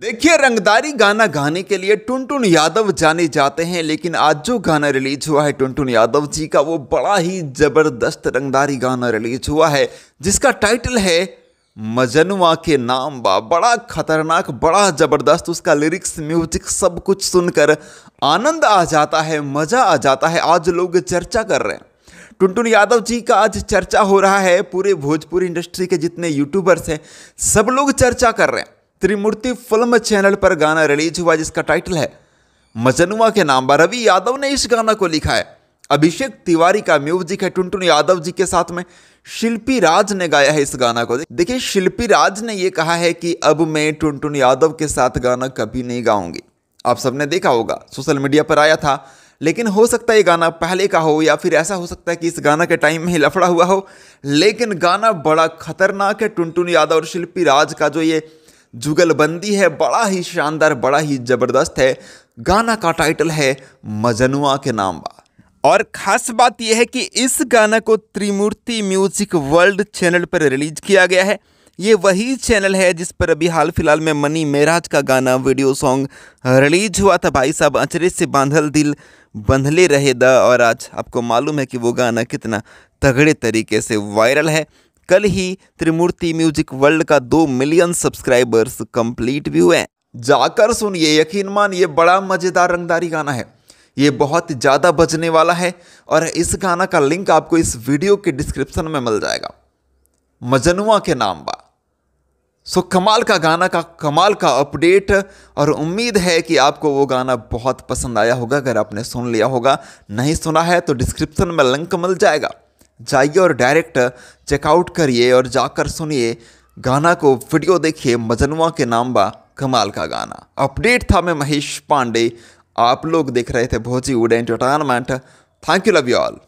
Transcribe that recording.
देखिए रंगदारी गाना गाने के लिए टुनटुन यादव जाने जाते हैं लेकिन आज जो गाना रिलीज हुआ है टुनटुन यादव जी का वो बड़ा ही जबरदस्त रंगदारी गाना रिलीज हुआ है जिसका टाइटल है मजनुआ के नाम बा बड़ा खतरनाक बड़ा ज़बरदस्त उसका लिरिक्स म्यूजिक सब कुछ सुनकर आनंद आ जाता है मज़ा आ जाता है आज लोग चर्चा कर रहे हैं टुनटुन यादव जी का आज चर्चा हो रहा है पूरे भोजपुरी इंडस्ट्री के जितने यूट्यूबर्स हैं सब लोग चर्चा कर रहे हैं त्रिमूर्ति फिल्म चैनल पर गाना रिलीज हुआ जिसका टाइटल है मजनुआ के नाम पर रवि यादव ने इस गाना को लिखा है अभिषेक तिवारी का म्यूजिक है टुनटुन यादव जी के साथ में शिल्पी राज ने गाया है इस गाना को देखिए शिल्पी राज ने यह कहा है कि अब मैं टुनटुन यादव के साथ गाना कभी नहीं गाऊंगी आप सबने देखा होगा सोशल मीडिया पर आया था लेकिन हो सकता है ये गाना पहले का हो या फिर ऐसा हो सकता है कि इस गाना के टाइम में ही लफड़ा हुआ हो लेकिन गाना बड़ा खतरनाक है टुनटुन यादव और शिल्पी राज का जो ये जुगलबंदी है बड़ा ही शानदार बड़ा ही ज़बरदस्त है गाना का टाइटल है मजनुआ के नाम बा और खास बात यह है कि इस गाना को त्रिमूर्ति म्यूजिक वर्ल्ड चैनल पर रिलीज किया गया है ये वही चैनल है जिस पर अभी हाल फिलहाल में मनी मेराज का गाना वीडियो सॉन्ग रिलीज हुआ था भाई साहब अचरे से बांधल दिल बंधले रहे द और आज आपको मालूम है कि वो गाना कितना तगड़े तरीके से वायरल है कल ही त्रिमूर्ति म्यूजिक वर्ल्ड का दो मिलियन सब्सक्राइबर्स कंप्लीट भी हुए जाकर सुनिए यकीन मान ये बड़ा मज़ेदार रंगदारी गाना है ये बहुत ज़्यादा बजने वाला है और इस गाना का लिंक आपको इस वीडियो के डिस्क्रिप्शन में मिल जाएगा मजनुआ के नाम बा सो कमाल का गाना का कमाल का अपडेट और उम्मीद है कि आपको वो गाना बहुत पसंद आया होगा अगर आपने सुन लिया होगा नहीं सुना है तो डिस्क्रिप्शन में लिंक मिल जाएगा जाइए और डायरेक्ट चेकआउट करिए और जाकर सुनिए गाना को वीडियो देखिए मजनुआ के नाम बा कमाल का गाना अपडेट था मैं महेश पांडे आप लोग देख रहे थे Bhoji wood entertainment thank you love you all